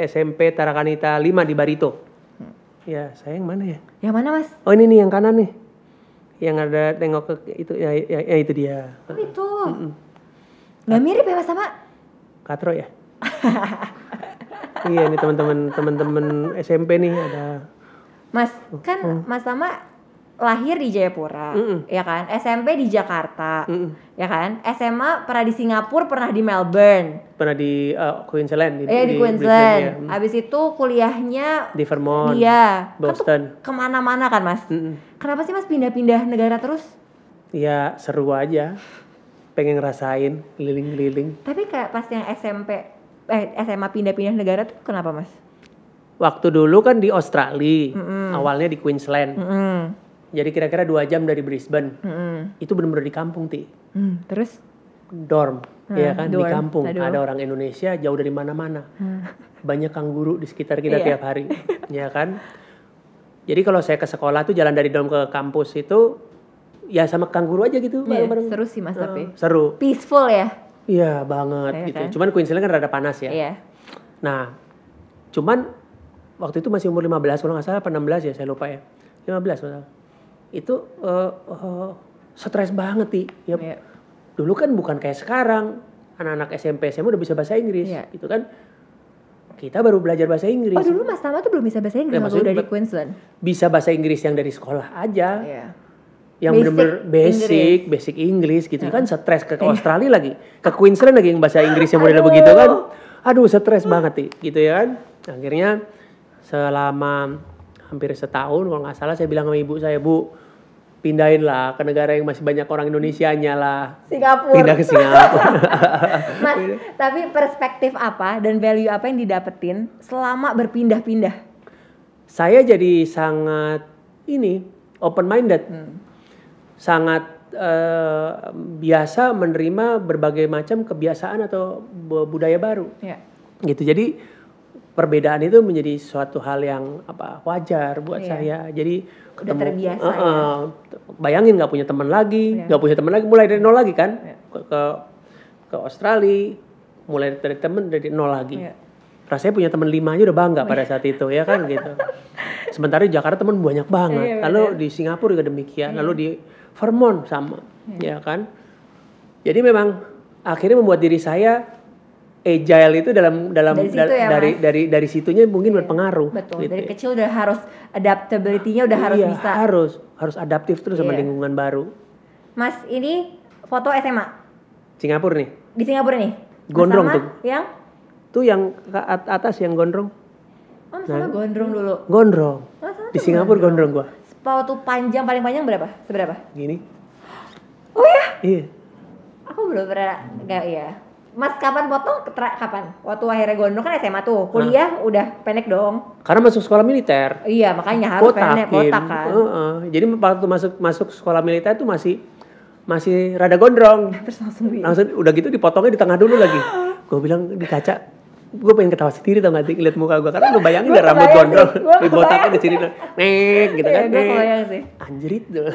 SMP Tarakanita 5 di Barito. Hmm. Ya, saya yang mana ya? Yang mana mas? Oh ini nih yang kanan nih, yang ada tengok ke itu ya, ya, ya itu dia. Oh, itu. Mm -mm. Gak mirip ya mas sama? Katro ya. iya ini teman-teman teman-teman SMP nih ada Mas oh, kan oh. Mas sama lahir di Jayapura, mm -mm. ya kan? SMP di Jakarta, mm -mm. ya kan? SMA pernah di Singapura, pernah di Melbourne, pernah di uh, Queensland, di, eh, di, di Queensland. ya. Mm. Abis itu kuliahnya di Vermont, iya, kan Boston, kan kemana-mana kan Mas? Mm -mm. Kenapa sih Mas pindah-pindah negara terus? Iya seru aja, pengen ngerasain keliling-keliling. Tapi kayak pas yang SMP eh, SMA pindah-pindah negara tuh kenapa mas? Waktu dulu kan di Australia, mm -hmm. awalnya di Queensland. Mm -hmm. Jadi kira-kira dua jam dari Brisbane. Mm -hmm. Itu benar-benar di kampung ti. Mm, terus? Dorm, hmm, ya kan dorm. di kampung. Aduh. Ada orang Indonesia jauh dari mana-mana. Hmm. Banyak kangguru di sekitar kita iya. tiap hari, ya kan? Jadi kalau saya ke sekolah tuh jalan dari dorm ke kampus itu ya sama kangguru aja gitu iya, bareng-bareng. seru sih Mas uh, tapi. Seru. Peaceful ya. Iya banget ya, gitu. Kan? Cuman Queensland kan rada panas ya. Iya. Nah, cuman waktu itu masih umur 15 kalau nggak salah apa 16 ya saya lupa ya. 15 salah. Itu uh, uh, stres banget sih. Yep. Iya. Dulu kan bukan kayak sekarang. Anak-anak SMP SMA udah bisa bahasa Inggris iya. gitu kan. Kita baru belajar bahasa Inggris. Oh dulu Mas Tama tuh belum bisa bahasa Inggris ya, Queensland. Bisa bahasa Inggris yang dari sekolah aja. Iya yang benar-benar basic, basic inggris gitu kan stres ke, iya. Australia lagi, ke Queensland lagi yang bahasa Inggrisnya model begitu kan. Aduh, stres banget sih gitu ya kan. Akhirnya selama hampir setahun kalau nggak salah saya bilang sama ibu saya, "Bu, pindahin lah ke negara yang masih banyak orang indonesia nya lah. Singapura. Pindah ke Singapura. Mas, tapi perspektif apa dan value apa yang didapetin selama berpindah-pindah? Saya jadi sangat ini open minded. Hmm sangat uh, biasa menerima berbagai macam kebiasaan atau budaya baru. Yeah. Gitu. Jadi perbedaan itu menjadi suatu hal yang apa wajar buat yeah. saya. Jadi ketemu, Udah terbiasa. Uh, uh, ya. Bayangin nggak punya teman lagi, iya. nggak yeah. punya teman lagi, mulai dari nol lagi kan yeah. Iya. ke, ke Australia, mulai dari teman dari nol lagi. Yeah. Rasanya punya teman lima aja udah bangga oh, pada iya. saat itu ya kan gitu. Sementara di Jakarta teman banyak banget. lalu di Singapura juga demikian. Lalu di Vermont sama, hmm. ya kan? Jadi memang akhirnya membuat diri saya agile itu dalam dalam dari da, ya, dari, mas? dari dari situnya mungkin yeah. berpengaruh. Betul. Gitu. Dari kecil udah harus adaptability-nya udah iya, harus bisa. harus harus adaptif terus yeah. sama iya. lingkungan baru. Mas, ini foto SMA. Singapura nih. Di Singapura nih. Gondrong tuh. Yang tuh yang ke atas yang gondrong. Oh, nah, gondrong dulu. Gondrong. Oh, Di Singapura gondrong, gondrong gua waktu panjang paling panjang berapa? Seberapa? Gini. Oh ya? Iya. Aku belum pernah enggak ya? Mas kapan potong? Kapan? Waktu akhirnya gondok kan SMA tuh. Kuliah nah. udah pendek dong. Karena masuk sekolah militer. Iya, makanya harus pendek kotak kan. Uh -uh. Jadi waktu masuk masuk sekolah militer itu masih masih rada gondrong. Terus langsung Langsung udah gitu dipotongnya di tengah dulu lagi. Gue bilang di kaca, gue pengen ketawa sendiri tau gak sih ngeliat muka gue karena lu bayangin udah rambut gondrong di botaknya di sini nek gitu kan iya, nek anjrit tuh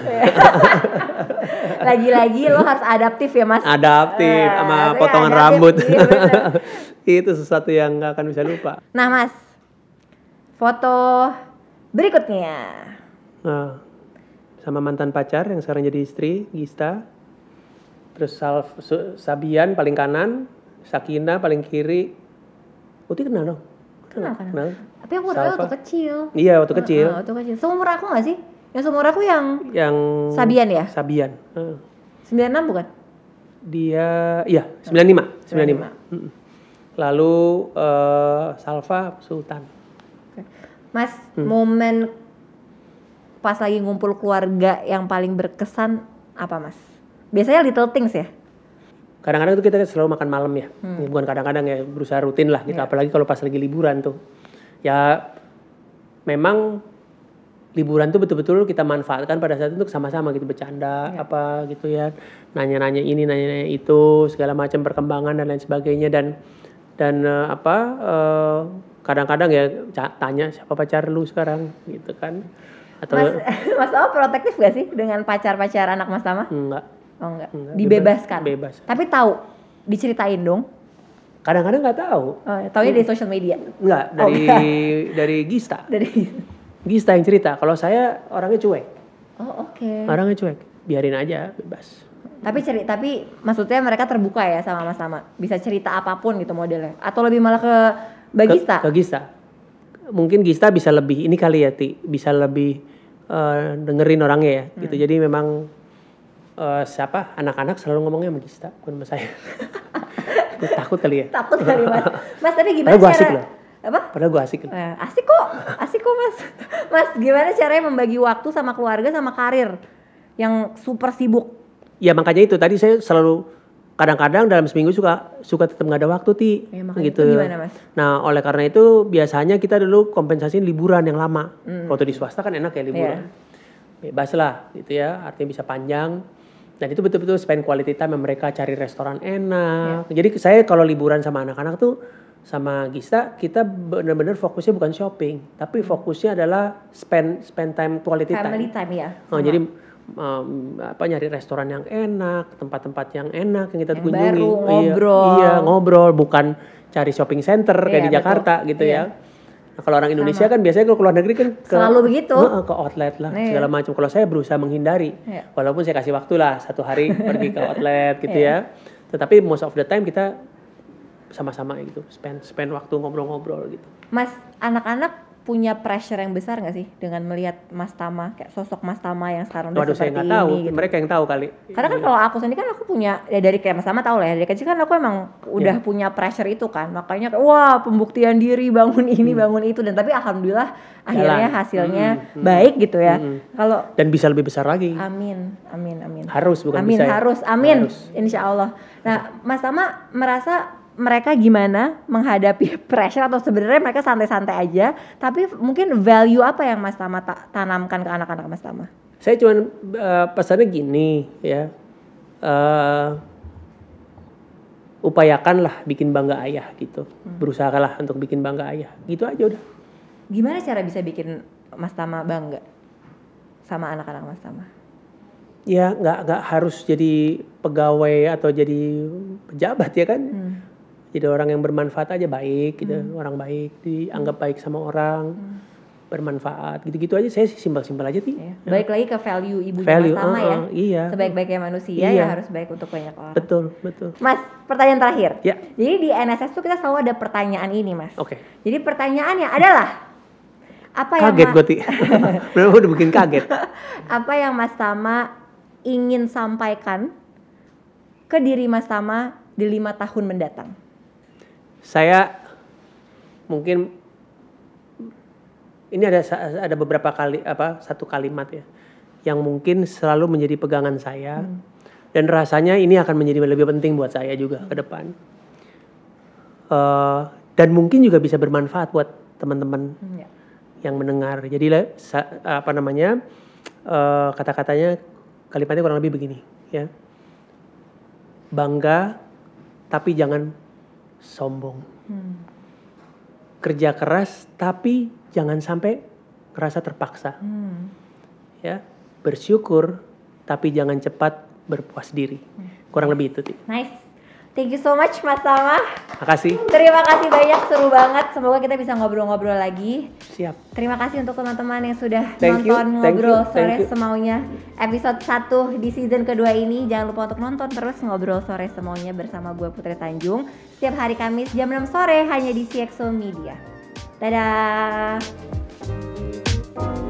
lagi-lagi lo harus adaptif ya mas adaptif eh, sama potongan rambut iya, itu sesuatu yang gak akan bisa lupa nah mas foto berikutnya nah, sama mantan pacar yang sekarang jadi istri Gista terus Sabian paling kanan Sakina paling kiri Putih kenal dong? Kenal, kenal. kenal. Tapi aku tahu waktu kecil. Iya, waktu kecil. Uh, uh, waktu kecil. Seumur aku gak sih? Yang seumur aku yang yang Sabian ya? Sabian. Uh. 96 bukan? Dia iya, 95, 95. 95. Lalu uh, Salva Sultan. Mas, hmm. momen pas lagi ngumpul keluarga yang paling berkesan apa, Mas? Biasanya little things ya? kadang-kadang tuh kita kan selalu makan malam ya hmm. bukan kadang-kadang ya berusaha rutin lah gitu yeah. apalagi kalau pas lagi liburan tuh ya memang liburan tuh betul-betul kita manfaatkan pada saat itu sama-sama gitu bercanda yeah. apa gitu ya nanya-nanya ini nanya-nanya itu segala macam perkembangan dan lain sebagainya dan dan uh, apa kadang eh, kadang-kadang ya tanya siapa pacar lu sekarang gitu kan atau Mas Mas Tama protektif gak sih dengan pacar-pacar anak Mas Tama? Enggak Oh enggak. enggak dibebaskan. Bebas. Tapi tahu diceritain dong. Kadang-kadang nggak tahu. Oh, ya dari social media. Enggak, oh, dari oh, enggak. dari Gista. Dari Gista yang cerita. Kalau saya orangnya cuek. Oh, oke. Okay. Orangnya cuek. Biarin aja bebas. Tapi cerita tapi maksudnya mereka terbuka ya sama sama Bisa cerita apapun gitu modelnya. Atau lebih malah ke Bagista? Ke, ke Gista. Mungkin Gista bisa lebih ini kali ya, Ti. Bisa lebih uh, dengerin orangnya ya gitu. hmm. gitu. Jadi memang uh, siapa anak-anak selalu ngomongnya sama Gista bukan sama saya takut kali ya takut kali mas mas tapi gimana Padahal cara asik loh. apa padahal gue asik eh, asik kok asik kok mas mas gimana caranya membagi waktu sama keluarga sama karir yang super sibuk ya makanya itu tadi saya selalu kadang-kadang dalam seminggu suka suka tetap nggak ada waktu ti ya, gitu gimana, mas? nah oleh karena itu biasanya kita dulu kompensasi liburan yang lama hmm. waktu di swasta kan enak ya liburan yeah. bebas lah gitu ya artinya bisa panjang dan itu betul-betul spend quality time sama mereka cari restoran enak. Yeah. Jadi saya kalau liburan sama anak-anak tuh sama Gista kita benar-benar fokusnya bukan shopping, tapi hmm. fokusnya adalah spend spend time quality time. Family time ya. Oh, jadi um, apa nyari restoran yang enak, tempat-tempat yang enak yang kita yang kunjungi. Baru, iya, ngobrol. Iya, iya, ngobrol bukan cari shopping center kayak yeah, di Jakarta betul. gitu yeah. ya Nah, kalau orang Indonesia Sama. kan biasanya kalau keluar negeri kan ke, selalu begitu ke outlet lah nih. segala macam. Kalau saya berusaha menghindari, yeah. walaupun saya kasih waktu lah satu hari pergi ke outlet gitu yeah. ya. Tetapi most of the time kita sama-sama gitu spend spend waktu ngobrol-ngobrol gitu. Mas, anak-anak punya pressure yang besar nggak sih dengan melihat Mas Tama kayak sosok Mas Tama yang sekarang udah seperti saya gak ini? tahu. Gitu. Mereka yang tahu kali. Karena kan kalau aku sendiri kan aku punya ya dari kayak Mas Tama tahu lah ya dari kecil kan aku emang iya. udah yeah. punya pressure itu kan makanya wah pembuktian diri bangun ini hmm. bangun itu dan tapi alhamdulillah akhirnya hasilnya hmm, hmm, hmm. baik gitu ya. Hmm, hmm. Kalau dan bisa lebih besar lagi. Amin, amin, amin. Harus bukan amin, bisa. Amin ya. harus, amin. Harus. Insya Allah. Nah, Mas Tama merasa mereka gimana menghadapi pressure atau sebenarnya mereka santai-santai aja tapi mungkin value apa yang Mas Tama ta tanamkan ke anak-anak Mas Tama? Saya cuman uh, pesannya gini ya. Uh, upayakanlah bikin bangga ayah gitu. Hmm. Berusahakanlah untuk bikin bangga ayah. Gitu aja udah. Gimana cara bisa bikin Mas Tama bangga sama anak-anak Mas Tama? ya nggak nggak harus jadi pegawai atau jadi pejabat ya kan hmm jadi orang yang bermanfaat aja baik gitu hmm. orang baik dianggap hmm. baik sama orang hmm bermanfaat gitu-gitu aja saya sih simpel-simpel aja sih iya. ya. baik lagi ke value ibu value, pertama uh, uh, ya uh-uh, iya. sebaik-baiknya manusia iya. ya harus baik untuk banyak orang betul betul mas pertanyaan terakhir ya. jadi di NSS tuh kita selalu ada pertanyaan ini mas oke okay. jadi pertanyaannya adalah apa kaget yang kaget gue ti udah bikin kaget apa yang mas Tama ingin sampaikan ke diri mas Tama di lima tahun mendatang saya mungkin ini ada ada beberapa kali apa satu kalimat ya yang mungkin selalu menjadi pegangan saya hmm. dan rasanya ini akan menjadi lebih penting buat saya juga ke depan uh, dan mungkin juga bisa bermanfaat buat teman-teman hmm, ya. yang mendengar jadi apa namanya uh, kata-katanya kalimatnya kurang lebih begini ya bangga tapi jangan sombong. Hmm. Kerja keras tapi jangan sampai ngerasa terpaksa. Hmm. Ya, bersyukur tapi jangan cepat berpuas diri. Hmm. Kurang lebih itu, Ti. Nice. Thank you so much Mas Tama. Makasih. Terima kasih banyak, seru banget. Semoga kita bisa ngobrol-ngobrol lagi. Siap. Terima kasih untuk teman-teman yang sudah Thank nonton you. ngobrol Thank sore you. semaunya episode 1 di season kedua ini. Jangan lupa untuk nonton terus ngobrol sore semaunya bersama gue Putri Tanjung setiap hari Kamis jam 6 sore hanya di CXO Media. Dadah! thank you